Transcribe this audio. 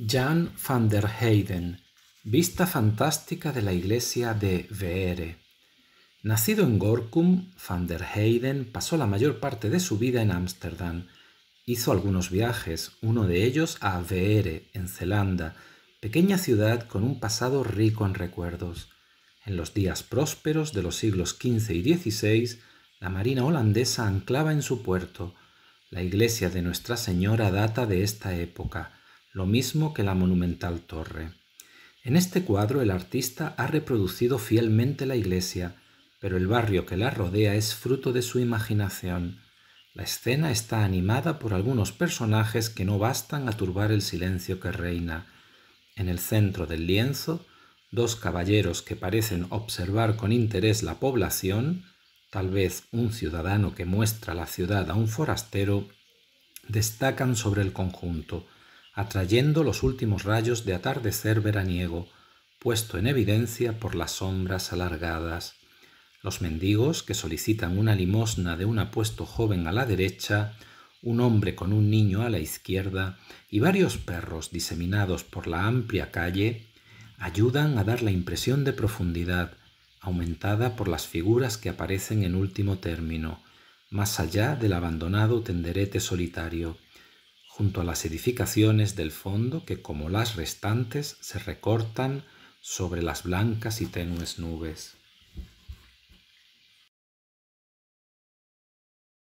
Jan van der Heyden, vista fantástica de la iglesia de Veere. Nacido en Gorkum, van der Heyden pasó la mayor parte de su vida en Ámsterdam. Hizo algunos viajes, uno de ellos a Veere, en Zelanda, pequeña ciudad con un pasado rico en recuerdos. En los días prósperos de los siglos XV y XVI, la marina holandesa anclaba en su puerto. La iglesia de Nuestra Señora data de esta época lo mismo que la monumental torre. En este cuadro el artista ha reproducido fielmente la iglesia, pero el barrio que la rodea es fruto de su imaginación. La escena está animada por algunos personajes que no bastan a turbar el silencio que reina. En el centro del lienzo, dos caballeros que parecen observar con interés la población, tal vez un ciudadano que muestra la ciudad a un forastero, destacan sobre el conjunto atrayendo los últimos rayos de atardecer veraniego, puesto en evidencia por las sombras alargadas. Los mendigos que solicitan una limosna de un apuesto joven a la derecha, un hombre con un niño a la izquierda y varios perros diseminados por la amplia calle, ayudan a dar la impresión de profundidad, aumentada por las figuras que aparecen en último término, más allá del abandonado tenderete solitario junto a las edificaciones del fondo que como las restantes se recortan sobre las blancas y tenues nubes.